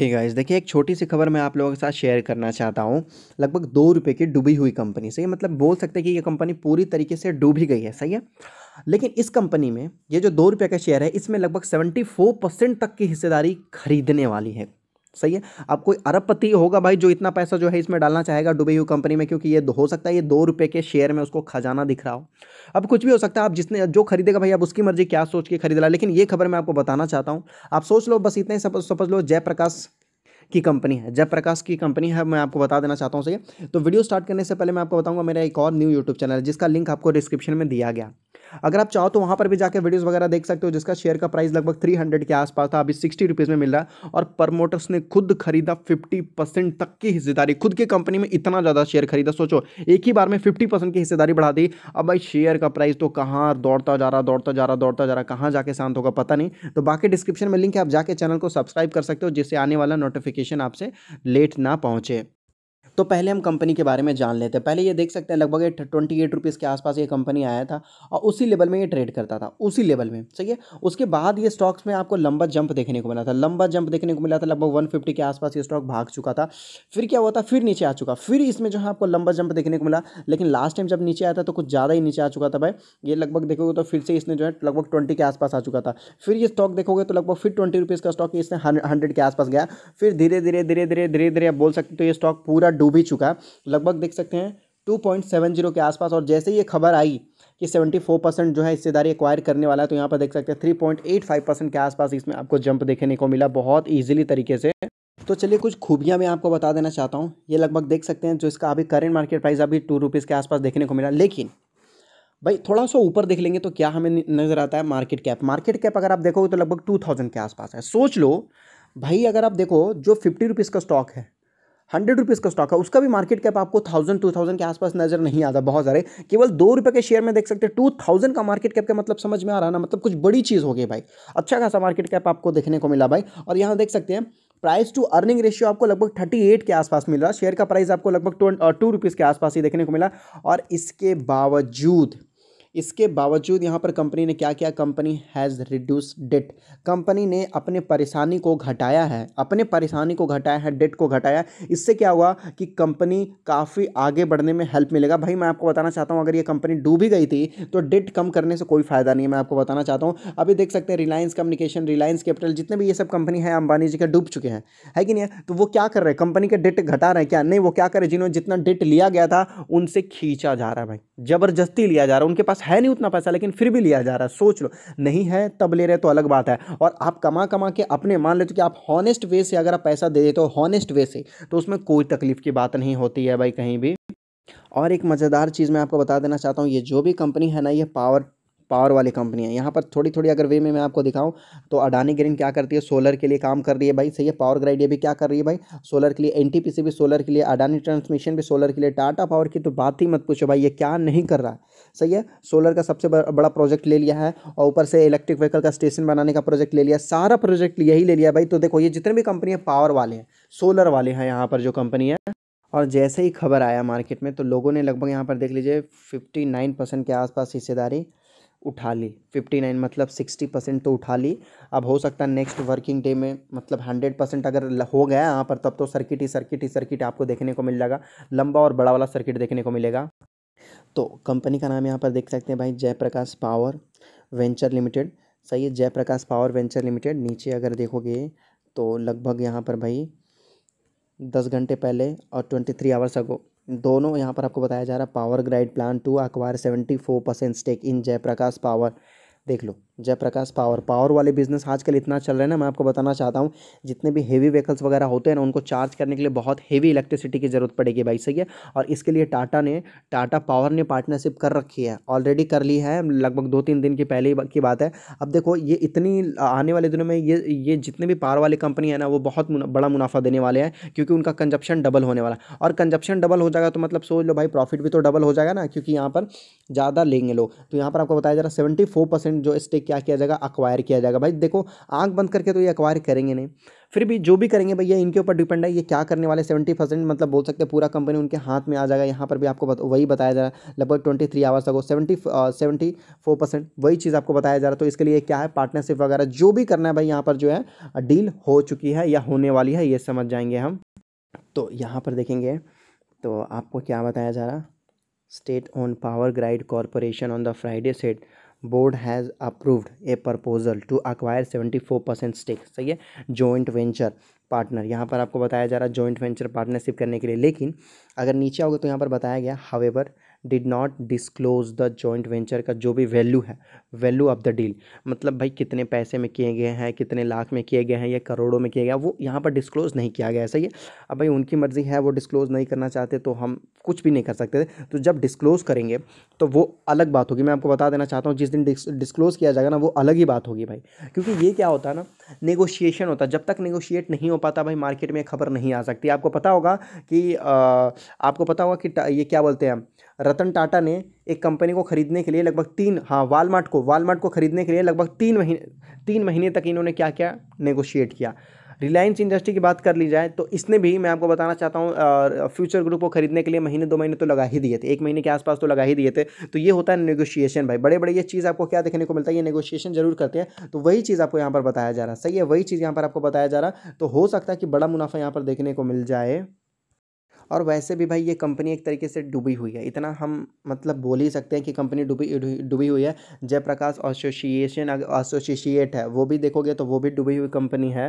हे है गाइस देखिए एक छोटी सी खबर मैं आप लोगों के साथ शेयर करना चाहता हूँ लगभग दो रुपये की डूबी हुई कंपनी से ये मतलब बोल सकते हैं कि ये कंपनी पूरी तरीके से डूबी गई है सही है लेकिन इस कंपनी में ये जो दो रुपये का शेयर है इसमें लगभग सेवेंटी फोर परसेंट तक की हिस्सेदारी खरीदने वाली है सही है अब कोई अरबपति होगा भाई जो इतना पैसा जो है इसमें डालना चाहेगा डुबे हुई कंपनी में क्योंकि ये हो सकता है ये दो रुपए के शेयर में उसको खजाना दिख रहा हो अब कुछ भी हो सकता है आप जिसने जो खरीदेगा भाई आप उसकी मर्जी क्या सोच के खरीद रहा लेकिन ये खबर मैं आपको बताना चाहता हूँ आप सोच लो बस इतना ही समझ लो जयप्रकाश की कंपनी है जयप्रकाश की कंपनी है मैं आपको बता देना चाहता हूँ सही तो वीडियो स्टार्ट करने से पहले मैं आपको बताऊँगा मेरा एक और न्यू यूट्यूब चैनल जिसका लिंक आपको डिस्क्रिप्शन में दिया गया अगर आप चाहो तो वहाँ पर भी जाकर वीडियोज़ वगैरह देख सकते हो जिसका शेयर का प्राइस लगभग थ्री हंड्रेड के आसपास था अभी सिक्सटी रुपीज़ में मिल रहा है और प्रमोटर्स ने खुद खरीदा फिफ्टी परसेंट तक की हिस्सेदारी खुद की कंपनी में इतना ज़्यादा शेयर खरीदा सोचो एक ही बार में फिफ्टी परसेंट की हिस्सेदारी बढ़ा दी अब भाई शेयर का प्राइस तो कहाँ दौड़ता जा रहा दौड़ता जा रहा दौड़ता जा रहा कहाँ जाके शांत होगा पता नहीं तो बाकी डिस्क्रिप्शन में लिंक है आप जाके चैनल को सब्सक्राइब कर सकते हो जिससे आने वाला नोटिफिकेशन आपसे लेट ना पहुँचे तो पहले हम कंपनी के बारे में जान लेते हैं पहले ये देख सकते हैं लगभग ट्वेंटी एट रुपीज़ के आसपास ये कंपनी आया था और उसी लेवल में ये ट्रेड करता था उसी लेवल में सही है उसके बाद ये स्टॉक्स में आपको लंबा जंप देखने को मिला था लंबा जंप देखने को मिला था लगभग वन फिफ्टी के आसपास ये स्टॉक भाग चुका था फिर क्या हुआ था फिर नीचे आ चुका फिर इसमें जो है आपको लंबा जंप देखने को मिला लेकिन लास्ट टाइम जब नीचे आया था तो कुछ ज़्यादा ही नीचे आ चुका था भाई ये लगभग देखोगे तो फिर से इसने जो है लगभग ट्वेंटी के आसपास आ चुका था फिर ये स्टॉक देखोगे तो लगभग फिर ट्वेंटी रुपीज़ का स्टॉक इसने हंड्रेड के आसपास गया फिर धीरे धीरे धीरे धीरे धीरे धीरे बोल सकते तो ये स्टॉक पूरा डूब भी चुका लगभग देख सकते हैं 2.70 के आसपास और जैसे ही ये खबर आई कि 74 परसेंट जो है हिस्सेदारी एक्वायर करने वाला है तो यहाँ पर देख सकते हैं 3.85 परसेंट के आसपास इसमें आपको जंप देखने को मिला बहुत ईजिली तरीके से तो चलिए कुछ खूबियाँ मैं आपको बता देना चाहता हूँ ये लगभग देख सकते हैं जो इसका अभी करेंट मार्केट प्राइस अभी टू रुपीज़ के आसपास देखने को मिला लेकिन भाई थोड़ा सा ऊपर देख लेंगे तो क्या हमें नज़र आता है मार्केट कैप मार्केट कैप अगर आप देखोगे तो लगभग टू थाउजेंड के आसपास है सोच लो भाई अगर आप देखो जो फिफ्टी रुपीज़ का स्टॉक है हंड्रेड रुपीज़ का स्टॉक है उसका भी मार्केट कैप आपको थाउजेंड टू थाउजेंड के आसपास नजर नहीं आता बहुत सारे केवल दो रुपये के शेयर में देख सकते हैं टू थाउजेंड का मार्केट कैप का मतलब समझ में आ रहा ना मतलब कुछ बड़ी चीज़ हो गई भाई अच्छा खासा मार्केट कैप आपको देखने को मिला भाई और यहाँ देख सकते हैं प्राइस टू अर्निंग रेशियो आपको लगभग थर्टी एट के आसपास मिल रहा शेयर का प्राइस आपको लगभग टू रुपीज़ के आसपास ही देखने को मिला और इसके बावजूद इसके बावजूद यहाँ पर कंपनी ने क्या किया company has reduce debt company ने अपने परेशानी को घटाया है अपने परेशानी को घटाया है डेट को घटाया इससे क्या हुआ कि कंपनी काफ़ी आगे बढ़ने में हेल्प मिलेगा भाई मैं आपको बताना चाहता हूँ अगर ये कंपनी डूबी गई थी तो डेट कम करने से कोई फ़ायदा नहीं है मैं आपको बताना चाहता हूँ अभी देख सकते हैं रिलायंस कम्युनिकेशन रिलायंस कैपिटल जितने भी ये सब कंपनी है अंबानी जी के डूब चुके हैं है कि नहीं तो वो क्या कर रहे हैं कंपनी के डेट घटा रहे हैं क्या नहीं वो क्या कर रहे जिन्होंने जितना डेट लिया गया था उनसे खींचा जा रहा है भाई ज़बरदस्ती लिया जा रहा है उनके पास पास है नहीं उतना पैसा लेकिन फिर भी लिया जा रहा है सोच लो नहीं है तब ले रहे तो अलग बात है और आप कमा कमा के अपने मान लेते कि आप हॉनेस्ट वे से अगर आप पैसा दे देते हो हॉनेस्ट वे से तो उसमें कोई तकलीफ की बात नहीं होती है भाई कहीं भी और एक मज़ेदार चीज़ मैं आपको बता देना चाहता हूँ ये जो भी कंपनी है ना ये पावर पावर वाली कंपनी है यहाँ पर थोड़ी थोड़ी अगर वे में मैं आपको दिखाऊँ तो अडानी ग्रीन क्या करती है सोलर के लिए काम कर रही है भाई सही है पावर ग्राइड ये भी क्या कर रही है भाई सोलर के लिए एन भी सोलर के लिए अडानी ट्रांसमिशन भी सोलर के लिए टाटा पावर की तो बात ही मत पूछो भाई ये क्या नहीं कर रहा है सही है सोलर का सबसे बड़ा प्रोजेक्ट ले लिया है और ऊपर से इलेक्ट्रिक व्हीकल का स्टेशन बनाने का प्रोजेक्ट ले लिया सारा प्रोजेक्ट यही ले लिया भाई तो देखो ये जितने भी कंपनी है पावर वाले हैं सोलर वाले हैं यहाँ पर जो कंपनी है और जैसे ही खबर आया मार्केट में तो लोगों ने लगभग यहाँ पर देख लीजिए 59 परसेंट के आसपास हिस्सेदारी उठा ली फिफ्टी नाइन मतलब सिक्सटी परसेंट तो उठा ली अब हो सकता है नेक्स्ट वर्किंग डे में मतलब हंड्रेड परसेंट अगर हो गया यहाँ पर तब तो सर्किट ही सर्किट ही सर्किट आपको देखने को मिल जाएगा लंबा और बड़ा वाला सर्किट देखने को मिलेगा तो कंपनी का नाम यहाँ पर देख सकते हैं भाई जयप्रकाश पावर वेंचर लिमिटेड सही है जयप्रकाश पावर वेंचर लिमिटेड नीचे अगर देखोगे तो लगभग यहाँ पर भाई दस घंटे पहले और ट्वेंटी थ्री आवर्स अगो दोनों यहाँ पर आपको बताया जा रहा है पावर ग्राइड प्लान टू अखबार seventy four percent stake in Jaiprakash Power देख लो जयप्रकाश पावर पावर वाले बिजनेस आजकल इतना चल रहे हैं ना मैं आपको बताना चाहता हूँ जितने भी हेवी व्हीकल्स वगैरह होते हैं ना उनको चार्ज करने के लिए बहुत हेवी इलेक्ट्रिसिटी की ज़रूरत पड़ेगी भाई सही है और इसके लिए टाटा ने टाटा पावर ने पार्टनरशिप कर रखी है ऑलरेडी कर ली है लगभग दो तीन दिन की पहले की बात है अब देखो ये इतनी आने वाले दिनों में ये ये जितने भी पावर वाली कंपनी है ना वो बहुत बड़ा मुनाफा देने वाले हैं क्योंकि उनका कंजप्शन डबल होने वाला और कंजप्शन डबल हो जाएगा तो मतलब सोच लो भाई प्रॉफिट भी तो डबल हो जाएगा ना क्योंकि यहाँ पर ज़्यादा लेंगे लोग तो यहाँ पर आपको बताया जा रहा सेवेंटी जो स्टेक क्या किया जाएगा अक्वायर किया जाएगा भाई देखो आँख बंद करके तो ये अक्वायर करेंगे नहीं फिर भी जो भी करेंगे भैया इनके ऊपर डिपेंड है ये क्या करने वाले सेवेंटी परसेंट मतलब बोल सकते हैं पूरा कंपनी उनके हाथ में आ जाएगा यहाँ पर भी आपको बत, वही बताया जा रहा है लगभग ट्वेंटी थ्री आवर्स तक सेवेंटी सेवेंटी फोर परसेंट वही चीज़ आपको बताया जा रहा है तो इसके लिए क्या है पार्टनरशिप वगैरह जो भी करना है भाई यहाँ पर जो है डील हो चुकी है या होने वाली है ये समझ जाएंगे हम तो यहाँ पर देखेंगे तो आपको क्या बताया जा रहा state owned Power Grid Corporation on the Friday said board has approved a proposal to acquire seventy four percent stake सही है जॉइंट वेंचर पार्टनर यहाँ पर आपको बताया जा रहा है जॉइंट वेंचर पार्टनरशिप करने के लिए लेकिन अगर नीचे आओगे तो यहाँ पर बताया गया however did not disclose the joint venture का जो भी वैल्यू है वैल्यू ऑफ द डील मतलब भाई कितने पैसे में किए गए हैं कितने लाख में किए गए हैं या करोड़ों में किए गए वो यहाँ पर डिस्क्लोज़ नहीं किया गया सही है अब भाई उनकी मर्ज़ी है वो डिस्क्लोज़ नहीं करना चाहते तो हम कुछ भी नहीं कर सकते थे तो जब डिस्क्लोज़ करेंगे तो वो अलग बात होगी मैं आपको बता देना चाहता हूँ जिस दिन डिस्क्लोज़ किया जाएगा ना वो अलग ही बात होगी भाई क्योंकि ये क्या होता है ना नेगोशिएशन होता है जब तक नेगोशिएट नहीं हो पाता भाई मार्केट में खबर नहीं आ सकती आपको पता होगा कि आ, आपको पता होगा कि ये क्या बोलते हैं रतन टाटा ने एक कंपनी को खरीदने के लिए लगभग तीन हाँ वालमार्ट को वालमार्ट को खरीदने के लिए लगभग तीन महीने तीन महीने तक इन्होंने क्या क्या नेगोशिएट किया रिलायंस इंडस्ट्री की बात कर ली जाए तो इसने भी मैं आपको बताना चाहता हूँ फ्यूचर ग्रुप को खरीदने के लिए महीने दो महीने तो लगा ही दिए थे एक महीने के आसपास तो लगा ही दिए थे तो ये होता है नेगोशिएशन भाई बड़े बड़े ये चीज़ आपको क्या देखने को मिलता है ये नेगोशिएशन जरूर करते हैं तो वही चीज़ आपको यहाँ पर बताया जा रहा है सही है वही चीज़ यहाँ पर आपको बताया जा रहा तो हो सकता है कि बड़ा मुनाफा यहाँ पर देखने को मिल जाए और वैसे भी भाई ये कंपनी एक तरीके से डूबी हुई है इतना हम मतलब बोल ही सकते हैं कि कंपनी डूबी डूबी हुई है जयप्रकाश एसोसिएशन एसोसिएट है वो भी देखोगे तो वो भी डूबी हुई कंपनी है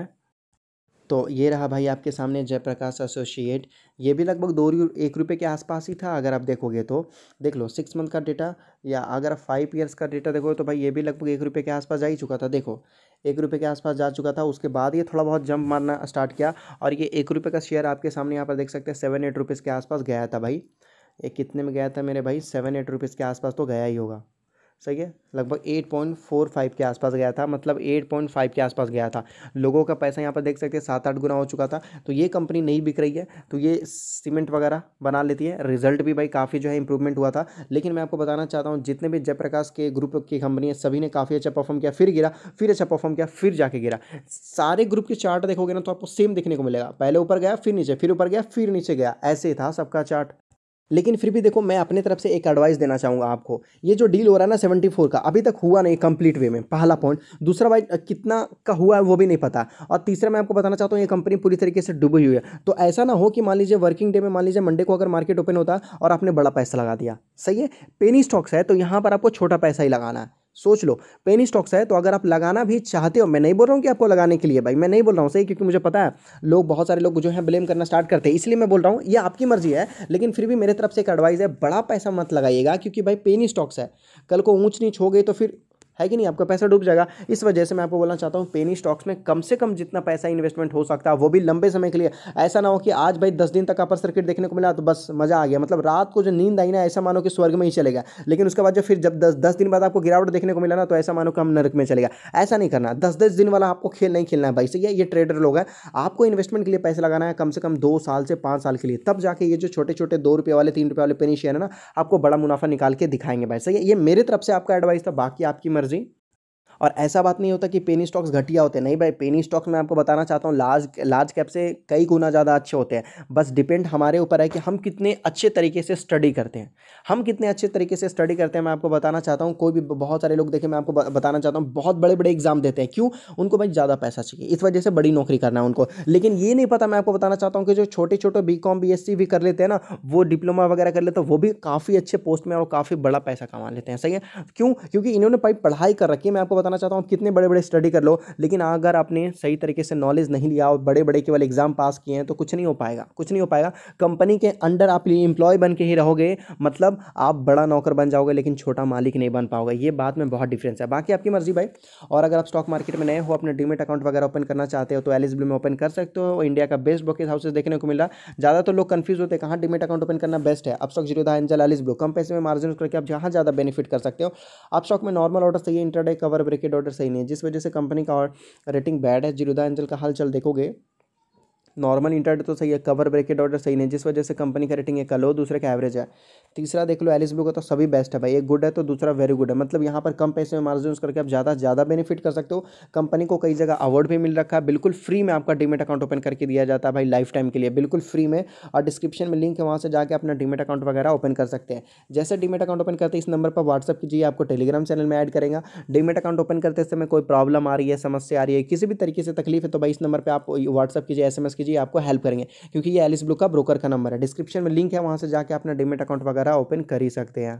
तो ये रहा भाई आपके सामने जयप्रकाश एसोसिएट ये भी लगभग दो रू एक रुपये के आसपास ही था अगर आप देखोगे तो देख लो सिक्स मंथ का डेटा या अगर आप फाइव ईयर्स का डेटा देखोगे तो भाई ये भी लगभग एक रुपये के आसपास जा ही चुका था देखो एक रुपये के आसपास जा चुका था उसके बाद ये थोड़ा बहुत जंप मारना स्टार्ट किया और ये एक रुपये का शेयर आपके सामने यहाँ पर देख सकते हैं सेवन एट रुपीज़ के आसपास गया था भाई ये कितने में गया था मेरे भाई सेवन एट रुपीज़ के आसपास तो गया ही होगा सही है लगभग एट पॉइंट फोर फाइव के आसपास गया था मतलब एट पॉइंट फाइव के आसपास गया था लोगों का पैसा यहाँ पर देख सकते हैं सात आठ गुना हो चुका था तो ये कंपनी नहीं बिक रही है तो ये सीमेंट वगैरह बना लेती है रिजल्ट भी भाई काफ़ी जो है इंप्रूवमेंट हुआ था लेकिन मैं आपको बताना चाहता हूँ जितने भी जयप्रकाश के ग्रुप की कंपनी है सभी ने काफ़ी अच्छा परफॉर्म किया फिर गिरा फिर अच्छा परफॉर्म किया फिर जाके गिरा सारे ग्रुप के चार्ट देखोगे ना तो आपको सेम देखने को मिलेगा पहले ऊपर गया फिर नीचे फिर ऊपर गया फिर नीचे गया ऐसे ही था सबका चार्ट लेकिन फिर भी देखो मैं अपने तरफ से एक एडवाइस देना चाहूँगा आपको ये जो डील हो रहा है ना सेवेंटी फोर का अभी तक हुआ नहीं कंप्लीट वे में पहला पॉइंट दूसरा भाई कितना का हुआ है वो भी नहीं पता और तीसरा मैं आपको बताना चाहता हूँ ये कंपनी पूरी तरीके से डूबी हुई है तो ऐसा ना हो कि मान लीजिए वर्किंग डे में मान लीजिए मंडे को अगर मार्केट ओपन होता और आपने बड़ा पैसा लगा दिया सही है पेनी स्टॉक्स है तो यहाँ पर आपको छोटा पैसा ही लगाना है सोच लो पेनी स्टॉक्स है तो अगर आप लगाना भी चाहते हो मैं नहीं बोल रहा हूँ कि आपको लगाने के लिए भाई मैं नहीं बोल रहा हूँ सही क्योंकि मुझे पता है लोग बहुत सारे लोग जो है ब्लेम करना स्टार्ट करते हैं इसलिए मैं बोल रहा हूँ ये आपकी मर्जी है लेकिन फिर भी मेरे तरफ से एक एडवाइस है बड़ा पैसा मत लगाइएगा क्योंकि भाई पेनी स्टॉक्स है कल को ऊँच नीच हो गई तो फिर है कि नहीं आपका पैसा डूब जाएगा इस वजह से मैं आपको बोलना चाहता हूँ पेनी स्टॉक्स में कम से कम जितना पैसा इन्वेस्टमेंट हो सकता है वो भी लंबे समय के लिए ऐसा ना हो कि आज भाई दस दिन तक अपर सर्किट देखने को मिला तो बस मजा आ गया मतलब रात को जो नींद आई ना ऐसा मानो कि स्वर्ग में ही चले गया लेकिन उसके बाद जो फिर जब दस दस दिन बाद आपको गिरावट देखने को मिला ना तो ऐसा मानो कि हम नरक में चलेगा ऐसा नहीं करना दस दस दिन वाला आपको खेल नहीं खेलना है भाई सही है ये ट्रेडर लोग हैं आपको इन्वेस्टमेंट के लिए पैसा लगाना है कम से कम दो साल से पाँच साल के लिए तब जाके ये जो छोटे छोटे दो रुपये वाले तीन रुपये वाले पेनी शेयर है ना आपको बड़ा मुनाफा निकाल के दिखाएंगे भाई सही है ये मेरी तरफ से आपका एडवाइस था बाकी आपकी मर्जी और ऐसा बात नहीं होता कि पेनी स्टॉक्स घटिया होते हैं नहीं भाई पेनी स्टॉक्स मैं आपको बताना चाहता हूँ लार्ज लार्ज कैप से कई गुना ज़्यादा अच्छे होते हैं बस डिपेंड हमारे ऊपर है कि हम कितने अच्छे तरीके से स्टडी करते हैं हम कितने अच्छे तरीके से स्टडी करते हैं मैं आपको बताना चाहता हूँ कोई भी बहुत सारे लोग देखे मैं आपको बताना चाहता हूँ बहुत बड़े बड़े एग्जाम देते हैं क्यों उनको भाई ज़्यादा पैसा चाहिए इस वजह से बड़ी नौकरी करना है उनको लेकिन ये नहीं पता मैं आपको बताना चाहता हूँ कि जो छोटे छोटे बी कॉम भी कर लेते हैं ना वो डिप्लोमा वगैरह कर लेते हैं वो भी काफ़ी अच्छे पोस्ट में और काफ़ी बड़ा पैसा कमा लेते हैं सही है क्यों क्योंकि इन्होंने पढ़ाई कर रखी है मैं आपको बताना चाहता हूँ आप कितने बड़े बड़े स्टडी कर लो लेकिन अगर आपने सही तरीके से नॉलेज नहीं लिया और बड़े बड़े केवल एग्जाम पास किए हैं तो कुछ नहीं हो पाएगा कुछ नहीं हो पाएगा कंपनी के अंडर आप इंप्लॉय बन के ही रहोगे मतलब आप बड़ा नौकर बन जाओगे लेकिन छोटा मालिक नहीं बन पाओगे ये बात में बहुत डिफरेंस है बाकी आपकी मर्जी भाई और अगर आप स्टॉक मार्केट में नए हो अपने डीमेट अकाउंट वगैरह ओपन करना चाहते हो तो एल में ओपन कर सकते हो इंडिया का बेस्ट ब्रोकेज हाउसेज देखने को मिल रहा ज़्यादा तो लोग कन्फ्यूज होते हैं कहाँ डीमेट अकाउंट ओपन करना बेस्ट है आप stock Zerodha Angel Alice Blue कम पैसे में मार्जिन करके आप जहाँ ज़्यादा बेनिफिट कर सकते हो आप स्टॉक में नॉर्मल ऑर्डर चाहिए इंटरडे कवर ब्रेकेट ऑर्डर सही नहीं है जिस वजह से कंपनी का रेटिंग बैड है जीरोदा एंजल का हाल चल देखोगे नॉर्मल इंटरनेट तो सही है कवर ब्रेकेट ऑर्डर सही नहीं जिस वजह से कंपनी का रेटिंग एक लो दूसरे का एवरेज है तीसरा देख लो एलिस ब्लू का तो सभी बेस्ट है भाई एक गुड है तो दूसरा वेरी गुड है मतलब यहाँ पर कम पैसे में मार्जिन करके आप ज़्यादा ज़्यादा बेनिफिट कर सकते हो कंपनी को कई जगह अवार्ड भी मिल रखा है बिल्कुल फ्री में आपका डीमेट अकाउंट ओपन करके दिया जाता है भाई लाइफ टाइम के लिए बिल्कुल फ्री में और डिस्क्रिप्शन में लिंक है वहाँ से जाकर अपना डीमेट अकाउंट वगैरह ओपन कर सकते हैं जैसे डीमेट अकाउंट ओपन करते हैं इस नंबर पर व्हाट्सअप कीजिए आपको टेलीग्राम चैनल में ऐड करेंगे डीमेट अकाउंट ओपन करते समय कोई प्रॉब्लम आ रही है समस्या आ रही है किसी भी तरीके से तकलीफ है तो भाई इस नंबर पर आप व्हाट्सअप कीजिए एस एस कीजिए आपको हेल्प करेंगे क्योंकि ये एलिस ब्लू का ब्रोकर का नंबर है डिस्क्रिप्शन में लिंक है वहाँ से जाकर अपना डिमेट अकाउंट वगैरह ओपन कर ही सकते हैं